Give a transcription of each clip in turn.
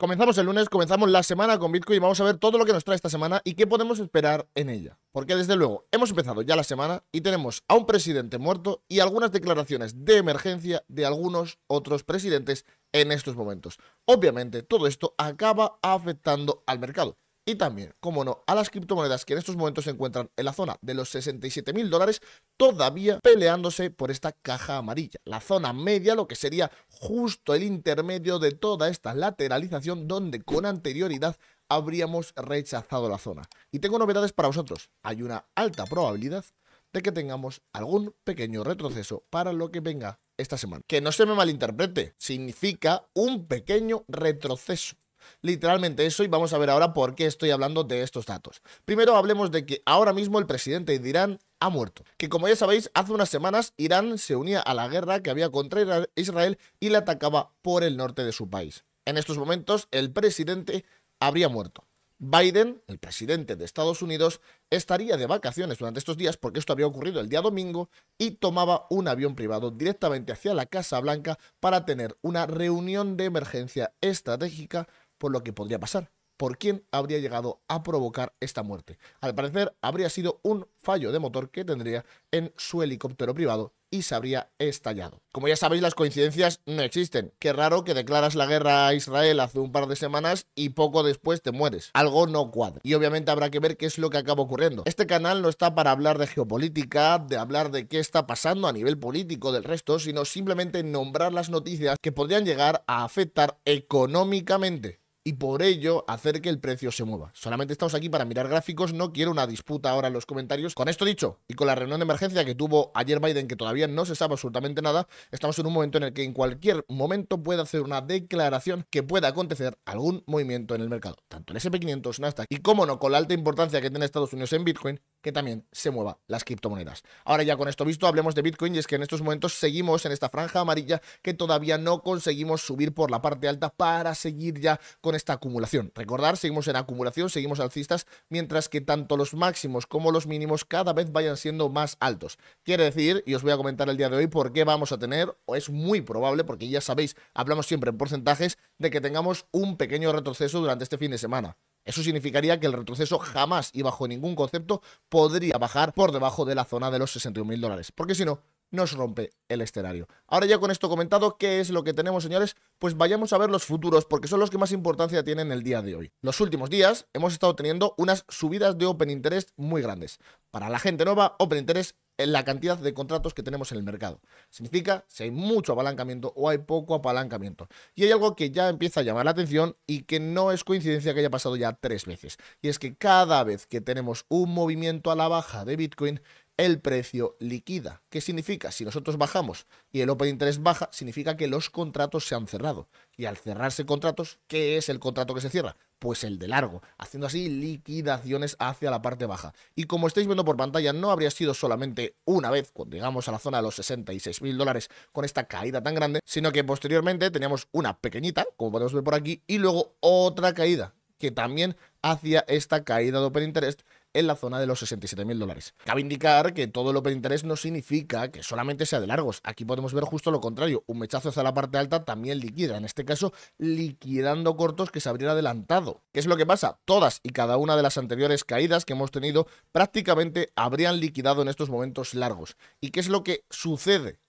Comenzamos el lunes, comenzamos la semana con Bitcoin y vamos a ver todo lo que nos trae esta semana y qué podemos esperar en ella. Porque desde luego hemos empezado ya la semana y tenemos a un presidente muerto y algunas declaraciones de emergencia de algunos otros presidentes en estos momentos. Obviamente todo esto acaba afectando al mercado. Y también, como no, a las criptomonedas que en estos momentos se encuentran en la zona de los 67 mil dólares, todavía peleándose por esta caja amarilla. La zona media, lo que sería justo el intermedio de toda esta lateralización, donde con anterioridad habríamos rechazado la zona. Y tengo novedades para vosotros. Hay una alta probabilidad de que tengamos algún pequeño retroceso para lo que venga esta semana. Que no se me malinterprete, significa un pequeño retroceso literalmente eso y vamos a ver ahora por qué estoy hablando de estos datos. Primero hablemos de que ahora mismo el presidente de Irán ha muerto. Que como ya sabéis, hace unas semanas Irán se unía a la guerra que había contra Israel y le atacaba por el norte de su país. En estos momentos el presidente habría muerto. Biden, el presidente de Estados Unidos, estaría de vacaciones durante estos días porque esto había ocurrido el día domingo y tomaba un avión privado directamente hacia la Casa Blanca para tener una reunión de emergencia estratégica por lo que podría pasar. ¿Por quién habría llegado a provocar esta muerte? Al parecer, habría sido un fallo de motor que tendría en su helicóptero privado y se habría estallado. Como ya sabéis, las coincidencias no existen. Qué raro que declaras la guerra a Israel hace un par de semanas y poco después te mueres. Algo no cuadra. Y obviamente habrá que ver qué es lo que acaba ocurriendo. Este canal no está para hablar de geopolítica, de hablar de qué está pasando a nivel político del resto, sino simplemente nombrar las noticias que podrían llegar a afectar económicamente y por ello hacer que el precio se mueva. Solamente estamos aquí para mirar gráficos, no quiero una disputa ahora en los comentarios. Con esto dicho, y con la reunión de emergencia que tuvo ayer Biden, que todavía no se sabe absolutamente nada, estamos en un momento en el que en cualquier momento puede hacer una declaración que pueda acontecer algún movimiento en el mercado, tanto en SP500, Nasdaq, y cómo no, con la alta importancia que tiene Estados Unidos en Bitcoin, que también se mueva las criptomonedas. Ahora ya con esto visto, hablemos de Bitcoin y es que en estos momentos seguimos en esta franja amarilla que todavía no conseguimos subir por la parte alta para seguir ya con esta acumulación. Recordar, seguimos en acumulación, seguimos alcistas, mientras que tanto los máximos como los mínimos cada vez vayan siendo más altos. Quiere decir, y os voy a comentar el día de hoy por qué vamos a tener, o es muy probable, porque ya sabéis, hablamos siempre en porcentajes, de que tengamos un pequeño retroceso durante este fin de semana. Eso significaría que el retroceso jamás y bajo ningún concepto podría bajar por debajo de la zona de los 61.000 mil dólares, porque si no, nos rompe el escenario. Ahora ya con esto comentado, ¿qué es lo que tenemos, señores? Pues vayamos a ver los futuros, porque son los que más importancia tienen el día de hoy. Los últimos días hemos estado teniendo unas subidas de Open Interest muy grandes. Para la gente nueva, Open Interest en la cantidad de contratos que tenemos en el mercado. Significa si hay mucho apalancamiento o hay poco apalancamiento. Y hay algo que ya empieza a llamar la atención y que no es coincidencia que haya pasado ya tres veces. Y es que cada vez que tenemos un movimiento a la baja de Bitcoin, el precio liquida. ¿Qué significa? Si nosotros bajamos y el Open Interest baja, significa que los contratos se han cerrado. Y al cerrarse contratos, ¿qué es el contrato que se cierra? Pues el de largo, haciendo así liquidaciones hacia la parte baja. Y como estáis viendo por pantalla, no habría sido solamente una vez, cuando llegamos a la zona de los 66 mil dólares con esta caída tan grande, sino que posteriormente teníamos una pequeñita, como podemos ver por aquí, y luego otra caída, que también hacia esta caída de Open Interest en la zona de los 67.000 dólares. Cabe indicar que todo el open interés no significa que solamente sea de largos. Aquí podemos ver justo lo contrario. Un mechazo hacia la parte alta también liquida. En este caso, liquidando cortos que se habrían adelantado. ¿Qué es lo que pasa? Todas y cada una de las anteriores caídas que hemos tenido prácticamente habrían liquidado en estos momentos largos. ¿Y qué es lo que sucede?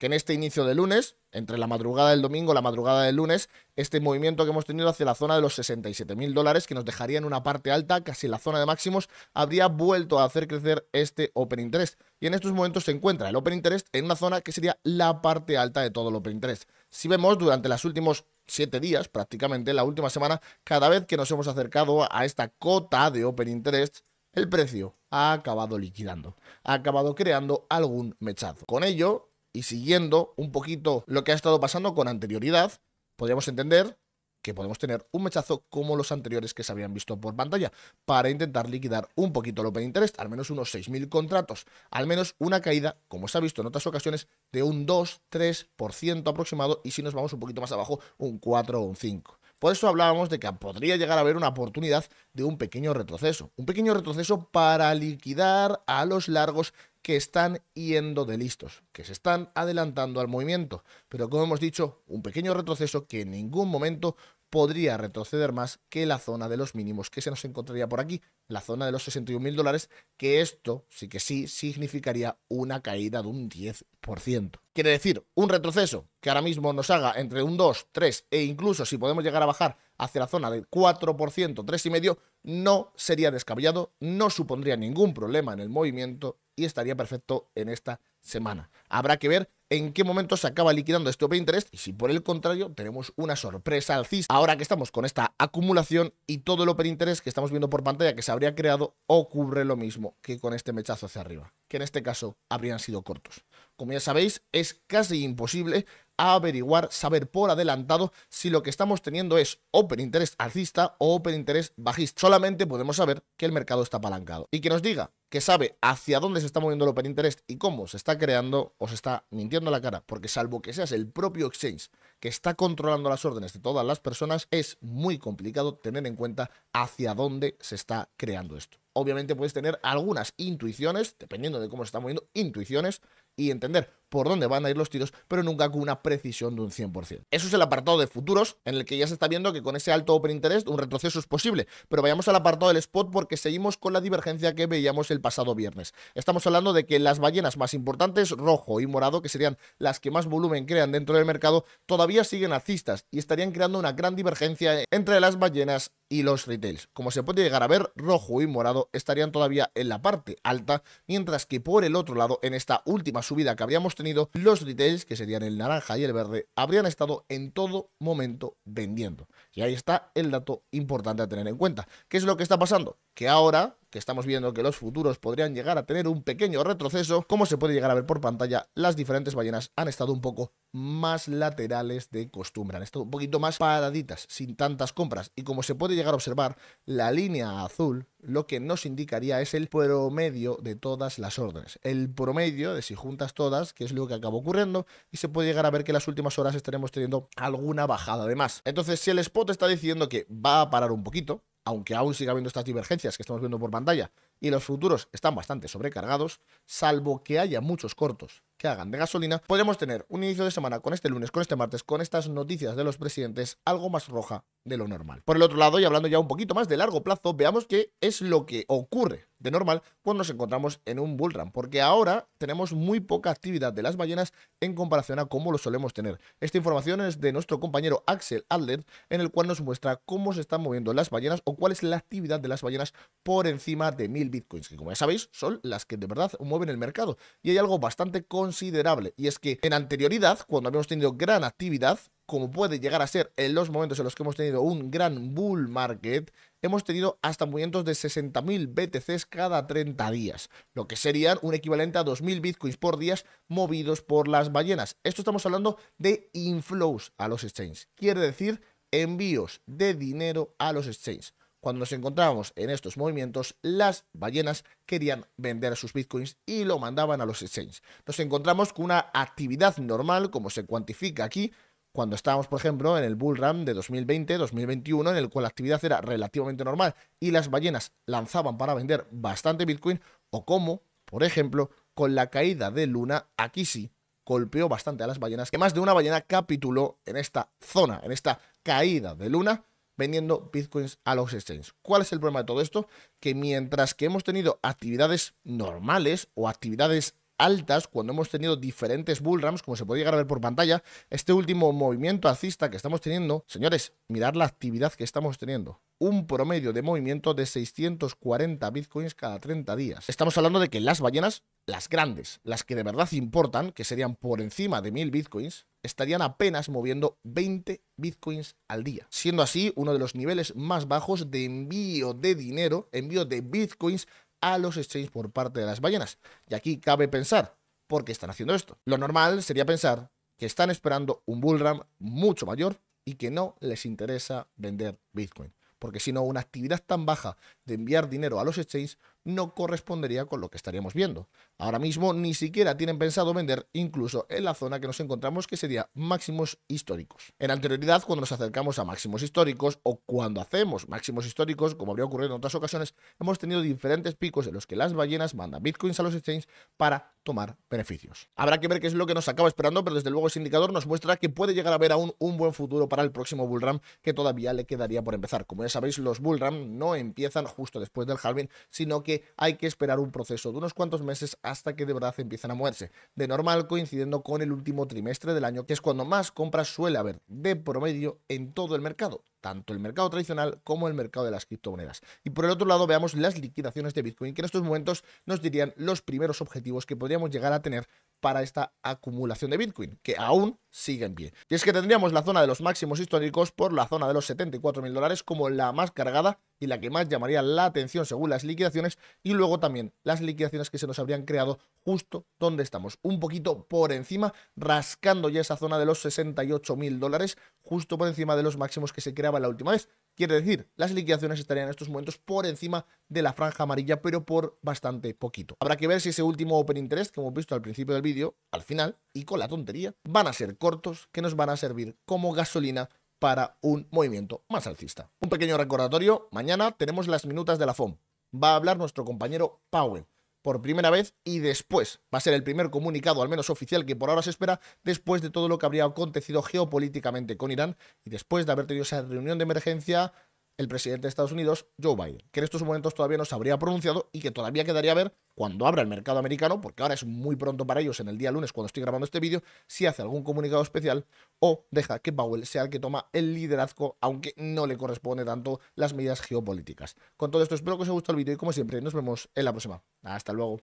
que en este inicio de lunes, entre la madrugada del domingo y la madrugada del lunes, este movimiento que hemos tenido hacia la zona de los 67.000 dólares, que nos dejaría en una parte alta, casi la zona de máximos, habría vuelto a hacer crecer este Open Interest. Y en estos momentos se encuentra el Open Interest en una zona que sería la parte alta de todo el Open Interest. Si vemos durante los últimos 7 días, prácticamente la última semana, cada vez que nos hemos acercado a esta cota de Open Interest, el precio ha acabado liquidando, ha acabado creando algún mechazo. Con ello, y siguiendo un poquito lo que ha estado pasando con anterioridad, podríamos entender que podemos tener un mechazo como los anteriores que se habían visto por pantalla, para intentar liquidar un poquito el Open Interest, al menos unos 6.000 contratos, al menos una caída, como se ha visto en otras ocasiones, de un 2-3% aproximado, y si nos vamos un poquito más abajo, un 4 o un 5. Por eso hablábamos de que podría llegar a haber una oportunidad de un pequeño retroceso. Un pequeño retroceso para liquidar a los largos que están yendo de listos, que se están adelantando al movimiento, pero como hemos dicho, un pequeño retroceso que en ningún momento podría retroceder más que la zona de los mínimos que se nos encontraría por aquí, la zona de los 61 mil dólares, que esto sí que sí significaría una caída de un 10%. Quiere decir, un retroceso que ahora mismo nos haga entre un 2, 3 e incluso si podemos llegar a bajar hacia la zona del 4%, 3,5%, no sería descabellado, no supondría ningún problema en el movimiento y estaría perfecto en esta semana. Habrá que ver en qué momento se acaba liquidando este open interest y si por el contrario tenemos una sorpresa alcista. Ahora que estamos con esta acumulación y todo el open interest que estamos viendo por pantalla que se habría creado ocurre lo mismo que con este mechazo hacia arriba, que en este caso habrían sido cortos como ya sabéis, es casi imposible averiguar, saber por adelantado si lo que estamos teniendo es open interest alcista o open interest bajista. Solamente podemos saber que el mercado está apalancado. Y que nos diga que sabe hacia dónde se está moviendo el open interest y cómo se está creando, o se está mintiendo la cara. Porque salvo que seas el propio exchange que está controlando las órdenes de todas las personas, es muy complicado tener en cuenta hacia dónde se está creando esto. Obviamente puedes tener algunas intuiciones, dependiendo de cómo se está moviendo, intuiciones, y entender por dónde van a ir los tiros, pero nunca con una precisión de un 100%. Eso es el apartado de futuros, en el que ya se está viendo que con ese alto open interest un retroceso es posible, pero vayamos al apartado del spot porque seguimos con la divergencia que veíamos el pasado viernes. Estamos hablando de que las ballenas más importantes, rojo y morado, que serían las que más volumen crean dentro del mercado, todavía siguen alcistas y estarían creando una gran divergencia entre las ballenas y los retails. Como se puede llegar a ver, rojo y morado estarían todavía en la parte alta, mientras que por el otro lado, en esta última subida que habíamos los details que serían el naranja y el verde, habrían estado en todo momento vendiendo. Y ahí está el dato importante a tener en cuenta. ¿Qué es lo que está pasando? Que ahora que estamos viendo que los futuros podrían llegar a tener un pequeño retroceso, como se puede llegar a ver por pantalla, las diferentes ballenas han estado un poco más laterales de costumbre, han estado un poquito más paraditas, sin tantas compras, y como se puede llegar a observar, la línea azul lo que nos indicaría es el promedio de todas las órdenes. El promedio de si juntas todas, que es lo que acaba ocurriendo, y se puede llegar a ver que las últimas horas estaremos teniendo alguna bajada de más. Entonces, si el spot está diciendo que va a parar un poquito, aunque aún siga habiendo estas divergencias que estamos viendo por pantalla, y los futuros están bastante sobrecargados, salvo que haya muchos cortos que hagan de gasolina, podemos tener un inicio de semana con este lunes, con este martes, con estas noticias de los presidentes algo más roja de lo normal. Por el otro lado, y hablando ya un poquito más de largo plazo, veamos qué es lo que ocurre de normal cuando pues nos encontramos en un bull porque ahora tenemos muy poca actividad de las ballenas en comparación a cómo lo solemos tener. Esta información es de nuestro compañero Axel Adler, en el cual nos muestra cómo se están moviendo las ballenas o cuál es la actividad de las ballenas por encima de 1000 bitcoins, que como ya sabéis son las que de verdad mueven el mercado. Y hay algo bastante considerable, y es que en anterioridad, cuando habíamos tenido gran actividad, como puede llegar a ser en los momentos en los que hemos tenido un gran bull market, hemos tenido hasta movimientos de 60.000 BTCs cada 30 días, lo que serían un equivalente a 2.000 bitcoins por días movidos por las ballenas. Esto estamos hablando de inflows a los exchanges, quiere decir envíos de dinero a los exchanges. Cuando nos encontrábamos en estos movimientos, las ballenas querían vender sus bitcoins y lo mandaban a los exchanges. Nos encontramos con una actividad normal, como se cuantifica aquí, cuando estábamos, por ejemplo, en el Bull Run de 2020-2021, en el cual la actividad era relativamente normal y las ballenas lanzaban para vender bastante Bitcoin, o como, por ejemplo, con la caída de Luna, aquí sí golpeó bastante a las ballenas, que más de una ballena capituló en esta zona, en esta caída de Luna, vendiendo bitcoins a los exchanges. ¿Cuál es el problema de todo esto? Que mientras que hemos tenido actividades normales o actividades altas cuando hemos tenido diferentes bullrams, como se puede llegar a ver por pantalla. Este último movimiento alcista que estamos teniendo, señores, mirad la actividad que estamos teniendo un promedio de movimiento de 640 bitcoins cada 30 días. Estamos hablando de que las ballenas, las grandes, las que de verdad importan, que serían por encima de 1000 bitcoins, estarían apenas moviendo 20 bitcoins al día, siendo así uno de los niveles más bajos de envío de dinero, envío de bitcoins a los exchanges por parte de las ballenas. Y aquí cabe pensar, ¿por qué están haciendo esto? Lo normal sería pensar que están esperando un bullrun mucho mayor y que no les interesa vender Bitcoin. Porque si no, una actividad tan baja de enviar dinero a los exchanges no correspondería con lo que estaríamos viendo. Ahora mismo ni siquiera tienen pensado vender incluso en la zona que nos encontramos que sería máximos históricos. En anterioridad, cuando nos acercamos a máximos históricos o cuando hacemos máximos históricos, como habría ocurrido en otras ocasiones, hemos tenido diferentes picos en los que las ballenas mandan bitcoins a los exchanges para tomar beneficios. Habrá que ver qué es lo que nos acaba esperando, pero desde luego ese indicador nos muestra que puede llegar a haber aún un buen futuro para el próximo bullram que todavía le quedaría por empezar. Como ya sabéis, los bullram no empiezan justo después del halving, sino que hay que esperar un proceso de unos cuantos meses hasta que de verdad empiezan a moverse. De normal coincidiendo con el último trimestre del año, que es cuando más compras suele haber de promedio en todo el mercado tanto el mercado tradicional como el mercado de las criptomonedas. Y por el otro lado veamos las liquidaciones de Bitcoin, que en estos momentos nos dirían los primeros objetivos que podríamos llegar a tener para esta acumulación de Bitcoin, que aún sigue en pie. Y es que tendríamos la zona de los máximos históricos por la zona de los 74 mil dólares como la más cargada y la que más llamaría la atención según las liquidaciones y luego también las liquidaciones que se nos habrían creado justo donde estamos, un poquito por encima, rascando ya esa zona de los 68 mil dólares, justo por encima de los máximos que se creaba la última vez. Quiere decir, las liquidaciones estarían en estos momentos por encima de la franja amarilla, pero por bastante poquito. Habrá que ver si ese último open interest que hemos visto al principio del vídeo, al final, y con la tontería, van a ser cortos que nos van a servir como gasolina para un movimiento más alcista. Un pequeño recordatorio, mañana tenemos las minutas de la FOM. Va a hablar nuestro compañero Powell por primera vez y después. Va a ser el primer comunicado, al menos oficial, que por ahora se espera, después de todo lo que habría acontecido geopolíticamente con Irán y después de haber tenido esa reunión de emergencia el presidente de Estados Unidos, Joe Biden, que en estos momentos todavía no se habría pronunciado y que todavía quedaría a ver cuando abra el mercado americano, porque ahora es muy pronto para ellos en el día lunes cuando estoy grabando este vídeo, si hace algún comunicado especial o deja que Powell sea el que toma el liderazgo, aunque no le corresponde tanto las medidas geopolíticas. Con todo esto espero que os haya gustado el vídeo y como siempre nos vemos en la próxima. Hasta luego.